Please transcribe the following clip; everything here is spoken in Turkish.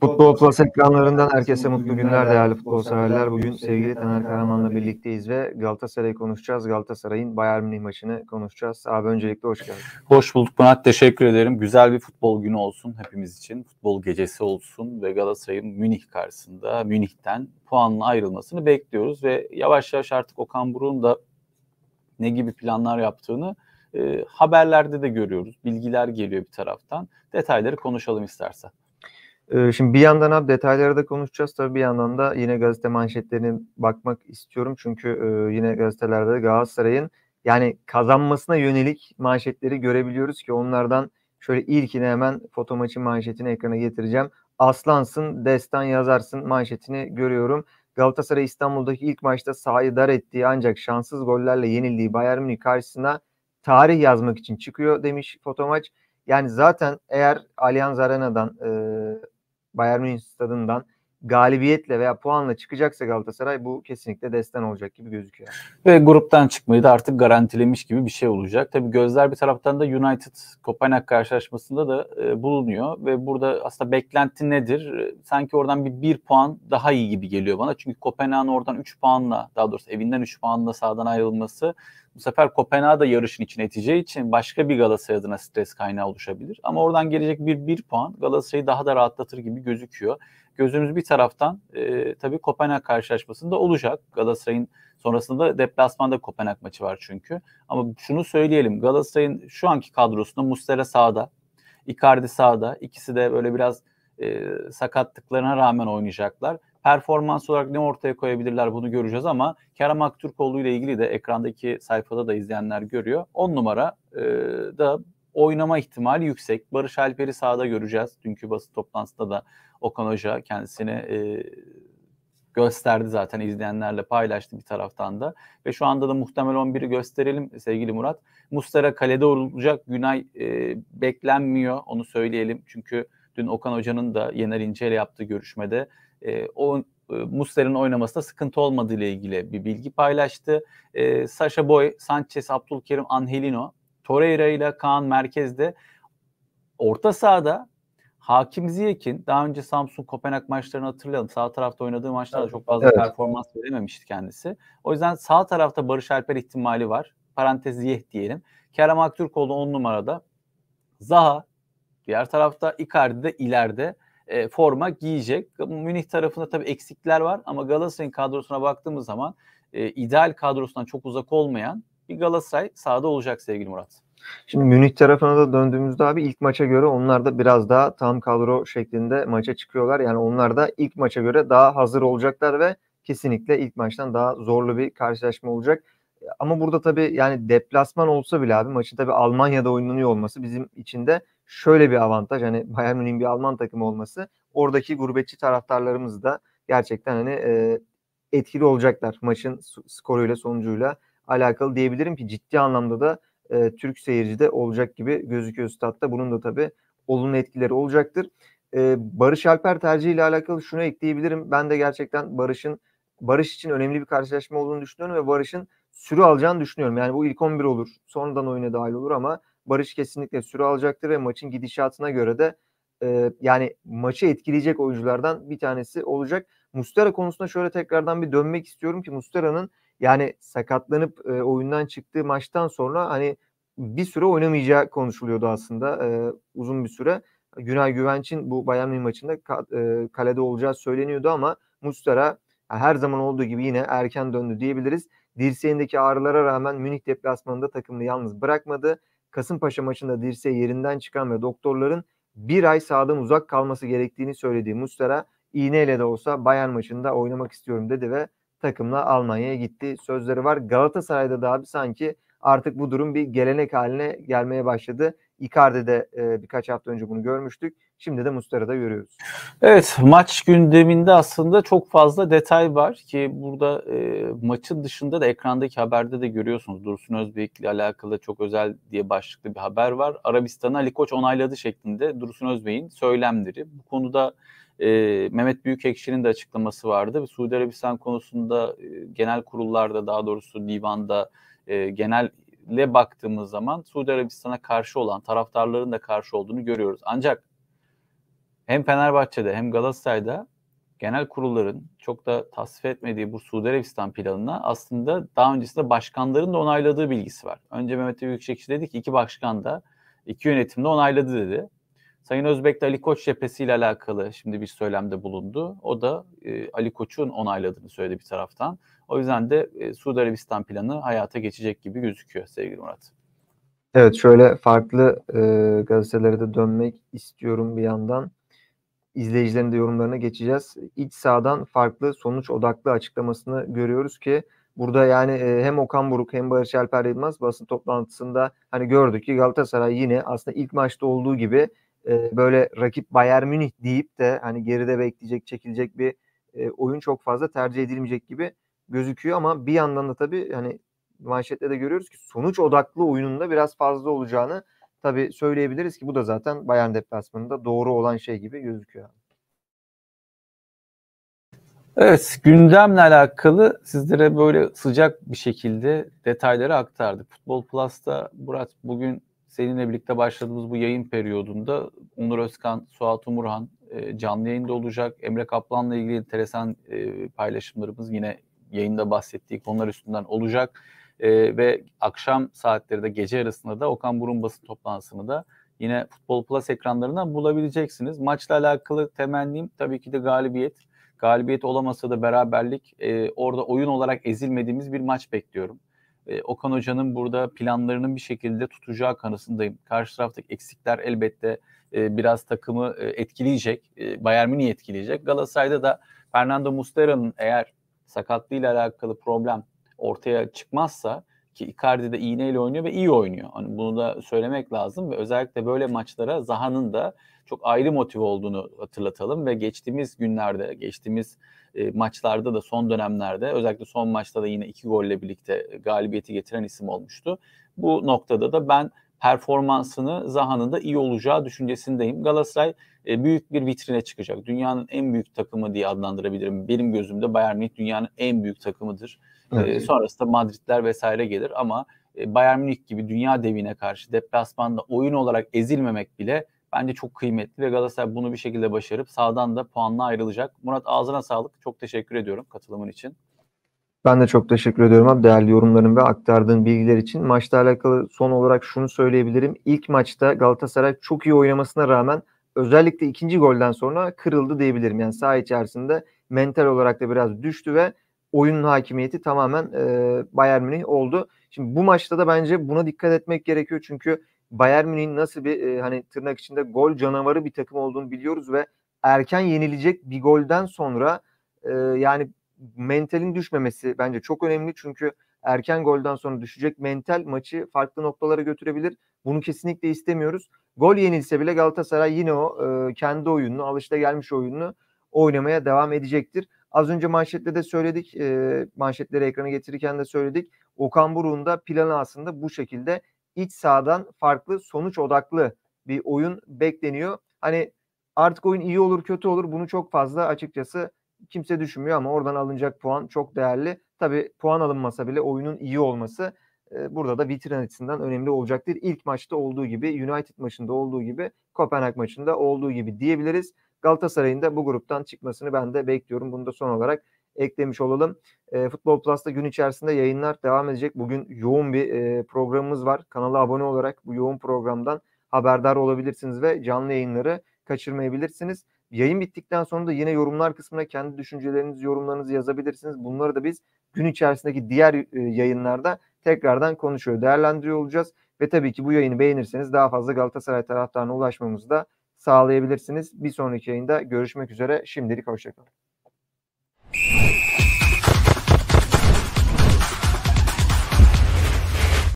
Futbol Plus ekranlarından herkese mutlu günler değerli futbol severler. Bugün sevgili Taner Karaman'la birlikteyiz ve Galatasaray'ı konuşacağız. Galatasaray'ın Bayern Münih maçını konuşacağız. Abi öncelikle hoş geldin. Hoş bulduk Murat. Teşekkür ederim. Güzel bir futbol günü olsun hepimiz için. Futbol gecesi olsun ve Galatasaray'ın Münih karşısında Münih'ten puanla ayrılmasını bekliyoruz ve yavaş yavaş artık Okan Buruk'un da ne gibi planlar yaptığını e, haberlerde de görüyoruz. Bilgiler geliyor bir taraftan. Detayları konuşalım istersen. Ee, şimdi bir yandan abi detaylara da konuşacağız. Tabii bir yandan da yine gazete manşetlerine bakmak istiyorum. Çünkü e, yine gazetelerde Galatasaray'ın yani kazanmasına yönelik manşetleri görebiliyoruz ki onlardan şöyle ilkini hemen foto maçı manşetini ekrana getireceğim. Aslansın, destan yazarsın manşetini görüyorum. Galatasaray İstanbul'daki ilk maçta sahayı dar ettiği ancak şanssız gollerle yenildiği Bayern Münih karşısına tarih yazmak için çıkıyor demiş fotomaç. Yani zaten eğer Allianz Arena'dan e, Bayern Münih stadından galibiyetle veya puanla çıkacaksa Galatasaray bu kesinlikle destan olacak gibi gözüküyor. Ve gruptan çıkmayı da artık garantilemiş gibi bir şey olacak. Tabii gözler bir taraftan da United Kopenhag karşılaşmasında da e, bulunuyor ve burada aslında beklenti nedir? E, sanki oradan bir bir puan daha iyi gibi geliyor bana. Çünkü Kopenhag'ın oradan 3 puanla daha doğrusu evinden 3 puanla sağdan ayrılması bu sefer Kopenhag'da yarışın içine iteceği için başka bir Galatasaray adına stres kaynağı oluşabilir. Ama oradan gelecek bir bir puan Galatasaray'ı daha da rahatlatır gibi gözüküyor. Gözümüz bir taraftan e, tabii Kopenhag karşılaşmasında olacak. Galatasaray'ın sonrasında deplasmanda Kopenhag maçı var çünkü. Ama şunu söyleyelim Galatasaray'ın şu anki kadrosunda Mustera sağda, Icardi sağda. ikisi de böyle biraz e, sakatlıklarına rağmen oynayacaklar. Performans olarak ne ortaya koyabilirler bunu göreceğiz ama Kerem Aktürkoğlu ile ilgili de ekrandaki sayfada da izleyenler görüyor. 10 numara e, da oynama ihtimali yüksek. Barış Alper'i sahada göreceğiz. Dünkü basın toplantısında da Okan Hoca kendisini e, gösterdi zaten izleyenlerle paylaştı bir taraftan da. Ve şu anda da muhtemel 11'i gösterelim sevgili Murat. Mustara kalede olacak. Günay e, beklenmiyor onu söyleyelim. Çünkü dün Okan Hoca'nın da Yener İnce ile yaptığı görüşmede e, o e, Muslera'nın oynamasında sıkıntı olmadığı ile ilgili bir bilgi paylaştı. E, Sasha Boy, Sanchez, Abdülkerim, Angelino, Torreira ile Kaan merkezde. Orta sahada Hakim Ziyek'in daha önce Samsun Kopenhag maçlarını hatırlayalım. Sağ tarafta oynadığı maçlarda evet. çok fazla evet. performans verememişti kendisi. O yüzden sağ tarafta Barış Alper ihtimali var. Parantez Ziyeh diyelim. Kerem Aktürkoğlu 10 numarada. Zaha diğer tarafta Icardi de ileride e, forma giyecek. Münih tarafında tabii eksikler var ama Galatasaray'ın kadrosuna baktığımız zaman e, ideal kadrosundan çok uzak olmayan bir Galatasaray sahada olacak sevgili Murat. Şimdi Münih tarafına da döndüğümüzde abi ilk maça göre onlar da biraz daha tam kadro şeklinde maça çıkıyorlar. Yani onlar da ilk maça göre daha hazır olacaklar ve kesinlikle ilk maçtan daha zorlu bir karşılaşma olacak. Ama burada tabii yani deplasman olsa bile abi maçın tabii Almanya'da oynanıyor olması bizim için de şöyle bir avantaj hani Bayern Münih'in bir Alman takımı olması oradaki gurbetçi taraftarlarımız da gerçekten hani e, etkili olacaklar maçın skoruyla sonucuyla alakalı diyebilirim ki ciddi anlamda da e, Türk seyircide olacak gibi gözüküyor statta. Bunun da tabi olumlu etkileri olacaktır. E, Barış Alper tercihi ile alakalı şunu ekleyebilirim. Ben de gerçekten Barış'ın Barış için önemli bir karşılaşma olduğunu düşünüyorum ve Barış'ın sürü alacağını düşünüyorum. Yani bu ilk 11 olur. Sonradan oyuna dahil olur ama Barış kesinlikle süre alacaktır ve maçın gidişatına göre de e, yani maçı etkileyecek oyunculardan bir tanesi olacak. Mustera konusunda şöyle tekrardan bir dönmek istiyorum ki Mustera'nın yani sakatlanıp e, oyundan çıktığı maçtan sonra hani bir süre oynamayacağı konuşuluyordu aslında e, uzun bir süre. Günay Güvenç'in bu Bayern Münih maçında ka, e, kalede olacağı söyleniyordu ama Mustera her zaman olduğu gibi yine erken döndü diyebiliriz. Dirseğindeki ağrılara rağmen Münih deplasmanında takımını yalnız bırakmadı. Kasımpaşa maçında dirseği yerinden çıkan ve doktorların bir ay sahadan uzak kalması gerektiğini söylediği Mustera iğneyle de olsa Bayern maçında oynamak istiyorum dedi ve takımla Almanya'ya gitti. Sözleri var. Galatasaray'da da abi sanki artık bu durum bir gelenek haline gelmeye başladı. Icardi'de e, birkaç hafta önce bunu görmüştük. Şimdi de Mustara'da görüyoruz. Evet maç gündeminde aslında çok fazla detay var ki burada e, maçın dışında da ekrandaki haberde de görüyorsunuz. Dursun Özbek ile alakalı çok özel diye başlıklı bir haber var. Arabistan'a Ali Koç onayladı şeklinde Dursun Özbek'in söylemleri. Bu konuda e, Mehmet Büyükekşi'nin de açıklaması vardı. Suudi Arabistan konusunda e, genel kurullarda daha doğrusu divanda e, genel ile baktığımız zaman Suudi Arabistan'a karşı olan taraftarların da karşı olduğunu görüyoruz. Ancak hem Fenerbahçe'de hem Galatasaray'da genel kurulların çok da tasvip etmediği bu Suudi Arabistan planına aslında daha öncesinde başkanların da onayladığı bilgisi var. Önce Mehmet Ali Yüksekçi dedi ki iki başkan da iki yönetim de onayladı dedi. Sayın Özbek de Ali Koç cephesiyle alakalı şimdi bir söylemde bulundu. O da e, Ali Koç'un onayladığını söyledi bir taraftan. O yüzden de e, Suudi Arabistan planı hayata geçecek gibi gözüküyor sevgili Murat. Evet şöyle farklı e, gazetelere de dönmek istiyorum bir yandan. İzleyicilerin de yorumlarına geçeceğiz. İç sahadan farklı sonuç odaklı açıklamasını görüyoruz ki burada yani e, hem Okan Buruk hem Barış Alper Yılmaz basın toplantısında hani gördük ki Galatasaray yine aslında ilk maçta olduğu gibi e, böyle rakip Bayern Münih deyip de hani geride bekleyecek, çekilecek bir e, oyun çok fazla tercih edilmeyecek gibi gözüküyor ama bir yandan da tabii hani manşette de görüyoruz ki sonuç odaklı oyununda biraz fazla olacağını tabii söyleyebiliriz ki bu da zaten Bayern deplasmanında doğru olan şey gibi gözüküyor. Evet, gündemle alakalı sizlere böyle sıcak bir şekilde detayları aktardık. Futbol Plus'ta Murat bugün seninle birlikte başladığımız bu yayın periyodunda Onur Özkan, Suat Umurhan e, canlı yayında olacak. Emre Kaplan'la ilgili enteresan e, paylaşımlarımız yine yayında bahsettiği konular üstünden olacak. E, ve akşam saatleri de gece arasında da Okan Burun basın toplantısını da yine Futbol Plus ekranlarından bulabileceksiniz. Maçla alakalı temennim tabii ki de galibiyet. Galibiyet olamasa da beraberlik e, orada oyun olarak ezilmediğimiz bir maç bekliyorum. E, Okan Hoca'nın burada planlarının bir şekilde tutacağı kanısındayım. Karşı taraftaki eksikler elbette e, biraz takımı e, etkileyecek. E, Bayern Münih etkileyecek. Galatasaray'da da Fernando Muslera'nın eğer sakatlığıyla alakalı problem ortaya çıkmazsa ki Icardi de iğneyle oynuyor ve iyi oynuyor. Hani bunu da söylemek lazım ve özellikle böyle maçlara Zaha'nın da çok ayrı motive olduğunu hatırlatalım ve geçtiğimiz günlerde, geçtiğimiz e, maçlarda da son dönemlerde özellikle son maçta da yine iki golle birlikte galibiyeti getiren isim olmuştu. Bu noktada da ben performansını Zaha'nın da iyi olacağı düşüncesindeyim. Galatasaray e, büyük bir vitrine çıkacak. Dünyanın en büyük takımı diye adlandırabilirim. Benim gözümde Bayern Münih dünyanın en büyük takımıdır. E, evet. E, sonrasında Madridler vesaire gelir ama e, Bayern Münih gibi dünya devine karşı deplasmanda oyun olarak ezilmemek bile bence çok kıymetli ve Galatasaray bunu bir şekilde başarıp sağdan da puanla ayrılacak. Murat ağzına sağlık. Çok teşekkür ediyorum katılımın için. Ben de çok teşekkür ediyorum abi değerli yorumların ve aktardığın bilgiler için. Maçla alakalı son olarak şunu söyleyebilirim. İlk maçta Galatasaray çok iyi oynamasına rağmen özellikle ikinci golden sonra kırıldı diyebilirim. Yani saha içerisinde mental olarak da biraz düştü ve oyunun hakimiyeti tamamen e, Bayern Münih oldu. Şimdi bu maçta da bence buna dikkat etmek gerekiyor. Çünkü Bayern Münih'in nasıl bir e, hani tırnak içinde gol canavarı bir takım olduğunu biliyoruz ve erken yenilecek bir golden sonra e, yani mentalin düşmemesi bence çok önemli. Çünkü erken golden sonra düşecek mental maçı farklı noktalara götürebilir. Bunu kesinlikle istemiyoruz. Gol yenilse bile Galatasaray yine o e, kendi oyununu, alışta gelmiş oyununu oynamaya devam edecektir. Az önce manşette de söyledik, e, manşetleri ekrana getirirken de söyledik. Okan Buruk'un da planı aslında bu şekilde iç sahadan farklı, sonuç odaklı bir oyun bekleniyor. Hani artık oyun iyi olur, kötü olur bunu çok fazla açıkçası kimse düşünmüyor ama oradan alınacak puan çok değerli. Tabi puan alınmasa bile oyunun iyi olması e, burada da vitrin açısından önemli olacaktır. İlk maçta olduğu gibi, United maçında olduğu gibi, Kopenhag maçında olduğu gibi diyebiliriz. Galatasaray'ın da bu gruptan çıkmasını ben de bekliyorum. Bunu da son olarak eklemiş olalım. E, Futbol Plus'ta gün içerisinde yayınlar devam edecek. Bugün yoğun bir e, programımız var. Kanala abone olarak bu yoğun programdan haberdar olabilirsiniz ve canlı yayınları kaçırmayabilirsiniz. Yayın bittikten sonra da yine yorumlar kısmına kendi düşüncelerinizi, yorumlarınızı yazabilirsiniz. Bunları da biz gün içerisindeki diğer e, yayınlarda tekrardan konuşuyor, değerlendiriyor olacağız. Ve tabii ki bu yayını beğenirseniz daha fazla Galatasaray taraftarına ulaşmamızı da sağlayabilirsiniz. Bir sonraki yayında görüşmek üzere. Şimdilik hoşçakalın.